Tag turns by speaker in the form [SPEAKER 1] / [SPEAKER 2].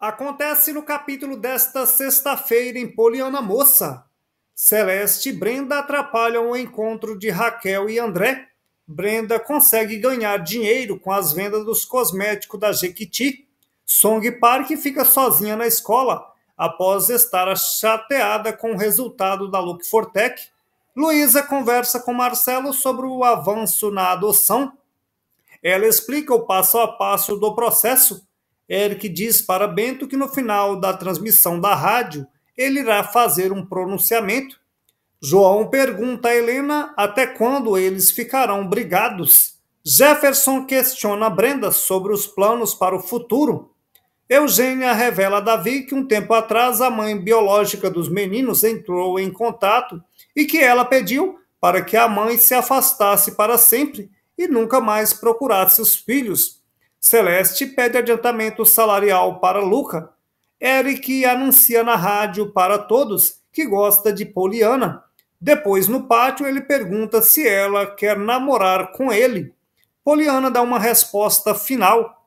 [SPEAKER 1] acontece no capítulo desta sexta-feira em Poliana Moça. Celeste e Brenda atrapalham o encontro de Raquel e André. Brenda consegue ganhar dinheiro com as vendas dos cosméticos da Jequiti. Song Park fica sozinha na escola após estar chateada com o resultado da Look Fortec. Luísa conversa com Marcelo sobre o avanço na adoção. Ela explica o passo a passo do processo Eric diz para Bento que no final da transmissão da rádio ele irá fazer um pronunciamento. João pergunta a Helena até quando eles ficarão brigados. Jefferson questiona Brenda sobre os planos para o futuro. Eugênia revela a Davi que um tempo atrás a mãe biológica dos meninos entrou em contato e que ela pediu para que a mãe se afastasse para sempre e nunca mais procurasse os filhos. Celeste pede adiantamento salarial para Luca. Eric anuncia na rádio para todos que gosta de Poliana. Depois, no pátio, ele pergunta se ela quer namorar com ele. Poliana dá uma resposta final